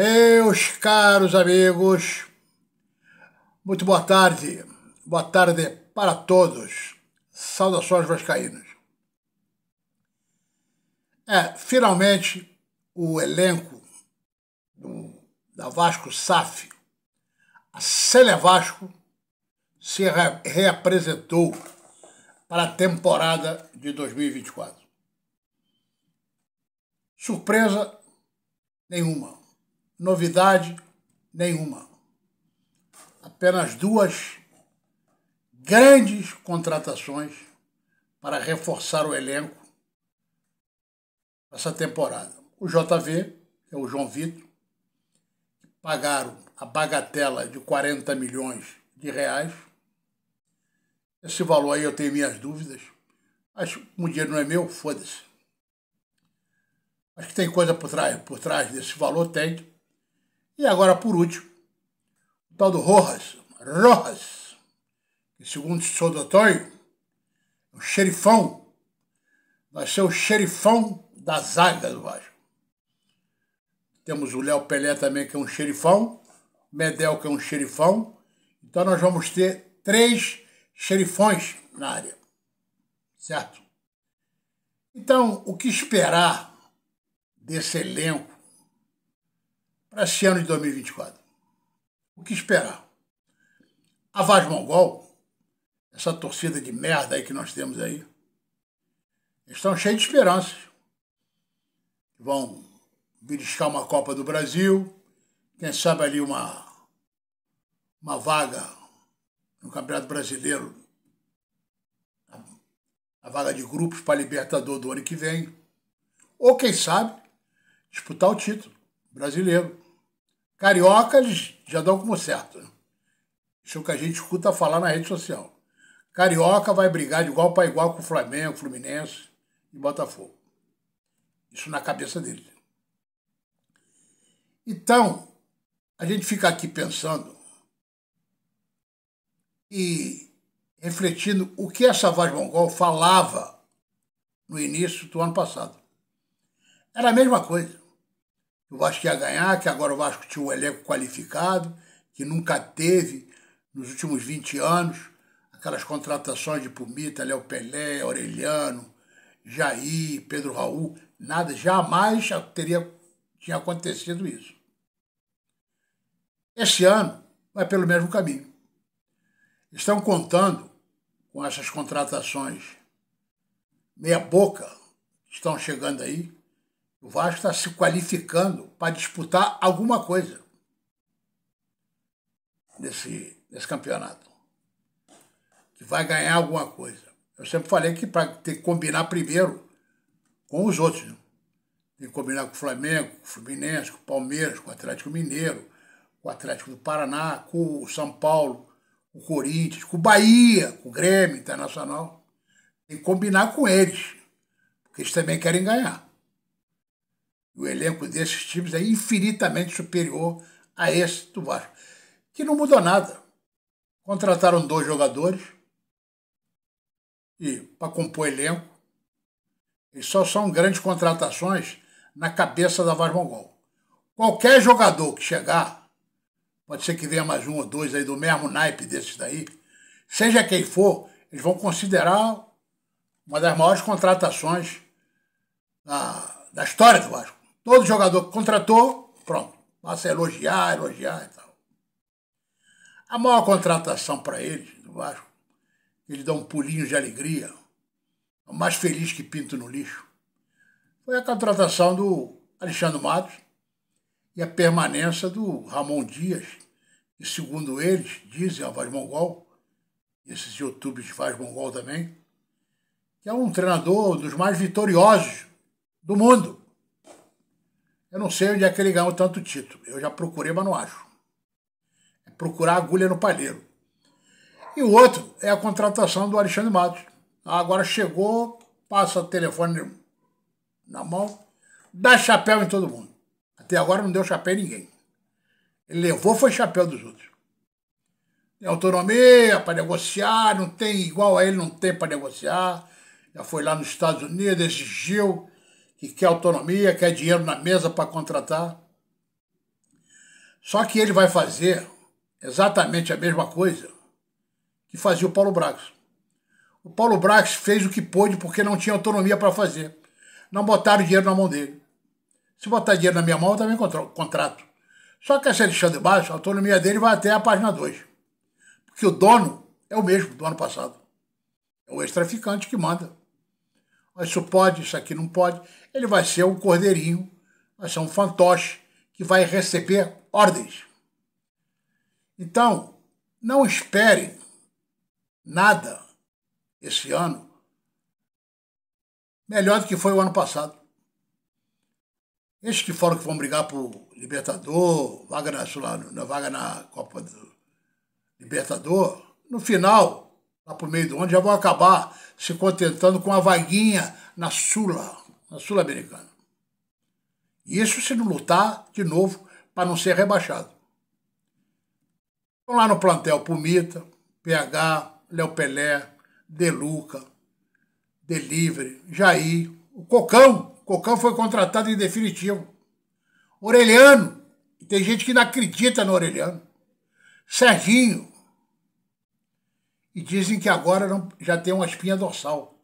Meus caros amigos, muito boa tarde, boa tarde para todos. Saudações vascaínas. É, finalmente o elenco do, da Vasco SAF, a Célia Vasco, se re, reapresentou para a temporada de 2024. Surpresa nenhuma novidade nenhuma. Apenas duas grandes contratações para reforçar o elenco essa temporada. O JV, que é o João Vitor, pagaram a bagatela de 40 milhões de reais. Esse valor aí eu tenho minhas dúvidas. Acho que um dinheiro não é meu, foda-se. Acho que tem coisa por trás, por trás desse valor, tem. E agora, por último, o tal do Rojas, Rojas, que segundo o é o xerifão, vai ser o xerifão da zaga do Vasco. Temos o Léo Pelé também, que é um xerifão, Medel, que é um xerifão. Então nós vamos ter três xerifões na área, certo? Então, o que esperar desse elenco para esse ano de 2024. O que esperar? A Vaz Mongol, essa torcida de merda aí que nós temos aí, estão cheios de esperanças. Vão beliscar uma Copa do Brasil, quem sabe ali uma, uma vaga no Campeonato Brasileiro, a vaga de grupos para Libertador do ano que vem, ou quem sabe disputar o título brasileiro. Carioca, eles já dão como certo. Isso é o que a gente escuta falar na rede social. Carioca vai brigar de igual para igual com o Flamengo, Fluminense e Botafogo. Isso na cabeça deles. Então, a gente fica aqui pensando e refletindo o que essa voz mongol falava no início do ano passado. Era a mesma coisa que o Vasco ia ganhar, que agora o Vasco tinha um elenco qualificado, que nunca teve nos últimos 20 anos aquelas contratações de Pumita, Léo Pelé, Aureliano, Jair, Pedro Raul, nada, jamais teria tinha acontecido isso. Esse ano vai pelo mesmo caminho. Estão contando com essas contratações meia boca que estão chegando aí, o Vasco está se qualificando para disputar alguma coisa nesse, nesse campeonato. Que vai ganhar alguma coisa. Eu sempre falei que para ter que combinar primeiro com os outros. Né? Tem que combinar com o Flamengo, com o Fluminense, com o Palmeiras, com o Atlético Mineiro, com o Atlético do Paraná, com o São Paulo, com o Corinthians, com o Bahia, com o Grêmio Internacional. Tem que combinar com eles, porque eles também querem ganhar o elenco desses times é infinitamente superior a esse do Vasco, que não mudou nada. Contrataram dois jogadores e para compor elenco, e só são grandes contratações na cabeça da Vasco Gol Qualquer jogador que chegar, pode ser que venha mais um ou dois aí do mesmo naipe desses daí, seja quem for, eles vão considerar uma das maiores contratações da, da história do Vasco. Todo jogador que contratou, pronto. Passa a elogiar, elogiar e tal. A maior contratação para eles, do Vasco, eles dão um pulinho de alegria. É o mais feliz que pinto no lixo. Foi a contratação do Alexandre Matos e a permanência do Ramon Dias, que segundo eles, dizem a Vaz Mongol, esses youtubers Vaz Mongol também, que é um treinador dos mais vitoriosos do mundo. Eu não sei onde é que ele ganhou tanto título. Eu já procurei, mas não acho. É procurar agulha no palheiro. E o outro é a contratação do Alexandre Matos. Agora chegou, passa o telefone na mão, dá chapéu em todo mundo. Até agora não deu chapéu em ninguém. Ele levou, foi chapéu dos outros. Tem autonomia para negociar, não tem igual a ele, não tem para negociar. Já foi lá nos Estados Unidos, exigiu, que quer autonomia, quer dinheiro na mesa para contratar. Só que ele vai fazer exatamente a mesma coisa que fazia o Paulo Brax. O Paulo Brax fez o que pôde porque não tinha autonomia para fazer. Não botaram dinheiro na mão dele. Se botar dinheiro na minha mão, eu também contrato. Só que esse Alexandre Baixo, a autonomia dele vai até a página 2. Porque o dono é o mesmo do ano passado. É o ex-traficante que manda isso pode, isso aqui não pode. Ele vai ser um cordeirinho, vai ser um fantoche que vai receber ordens. Então, não esperem nada esse ano melhor do que foi o ano passado. Esses que foram que vão brigar por Libertador, vaga na, na vaga na Copa do Libertador, no final lá para o meio do ano, já vão acabar se contentando com a vaguinha na Sula, na Sul-Americana. E isso se não lutar de novo para não ser rebaixado. Estão lá no plantel Pumita, PH, Léo Pelé, Deluca, Delivery, Jair, o Cocão. O Cocão foi contratado em definitivo. Orelhano, tem gente que não acredita no Orelhano. Serginho, e dizem que agora não, já tem uma espinha dorsal.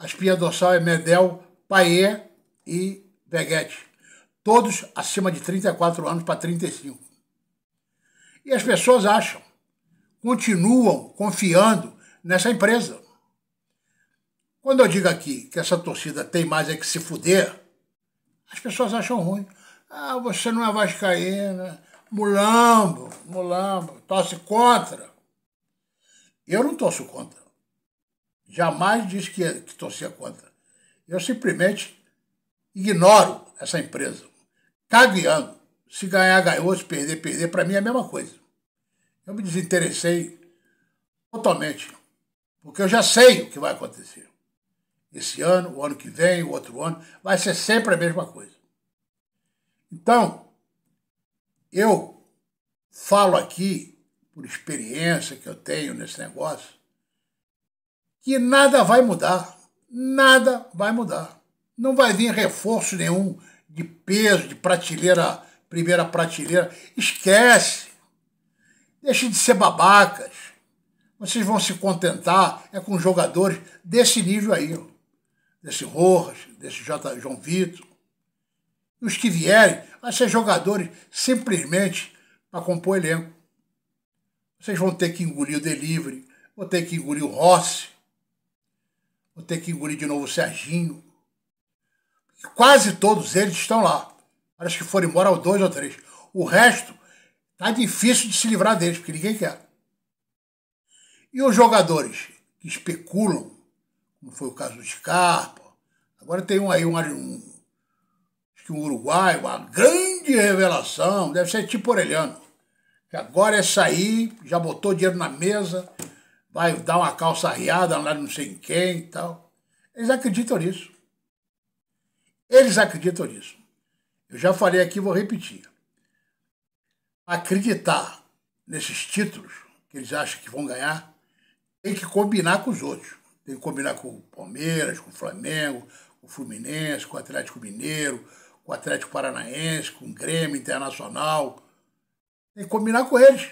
A espinha dorsal é Medel, Paé e Veguete. Todos acima de 34 anos para 35. E as pessoas acham, continuam confiando nessa empresa. Quando eu digo aqui que essa torcida tem mais é que se fuder, as pessoas acham ruim. Ah, você não é vascaína, mulambo, mulambo, torce contra. Eu não torço contra. Jamais disse que, que torcia contra. Eu simplesmente ignoro essa empresa. Cagueando. Se ganhar, ganhou. Se perder, perder. Para mim é a mesma coisa. Eu me desinteressei totalmente. Porque eu já sei o que vai acontecer. Esse ano, o ano que vem, o outro ano. Vai ser sempre a mesma coisa. Então, eu falo aqui por experiência que eu tenho nesse negócio, que nada vai mudar. Nada vai mudar. Não vai vir reforço nenhum de peso, de prateleira, primeira prateleira. Esquece. Deixe de ser babacas. Vocês vão se contentar é com jogadores desse nível aí. Desse Rojas, desse J. João Vitor. Os que vierem, a ser jogadores simplesmente para compor elenco. Vocês vão ter que engolir o delivery, vão ter que engolir o Rossi, vão ter que engolir de novo o Serginho. Quase todos eles estão lá. Parece que foram embora dois ou três. O resto tá difícil de se livrar deles, porque ninguém quer. E os jogadores que especulam, como foi o caso do Scarpa, agora tem um aí um, um, um uruguaio, uma grande revelação, deve ser tipo Orelhano Agora é sair, já botou dinheiro na mesa, vai dar uma calça arriada lá não sei em quem e tal. Eles acreditam nisso. Eles acreditam nisso. Eu já falei aqui, vou repetir. Acreditar nesses títulos que eles acham que vão ganhar tem que combinar com os outros. Tem que combinar com o Palmeiras, com o Flamengo, com o Fluminense, com o Atlético Mineiro, com o Atlético Paranaense, com o Grêmio Internacional tem que combinar com eles.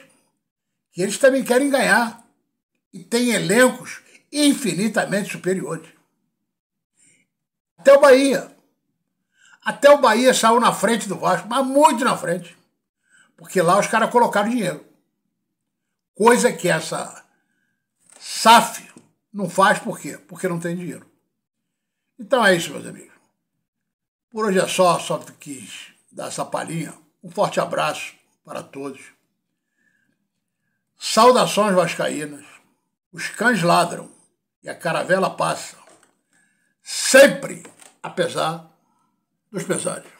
Que eles também querem ganhar. E tem elencos infinitamente superiores. Até o Bahia. Até o Bahia saiu na frente do Vasco, mas muito na frente. Porque lá os caras colocaram dinheiro. Coisa que essa SAF não faz por quê? Porque não tem dinheiro. Então é isso, meus amigos. Por hoje é só, só quis dar essa palhinha. Um forte abraço para todos. Saudações vascaínas. Os cães ladram e a caravela passa. Sempre apesar dos pesares.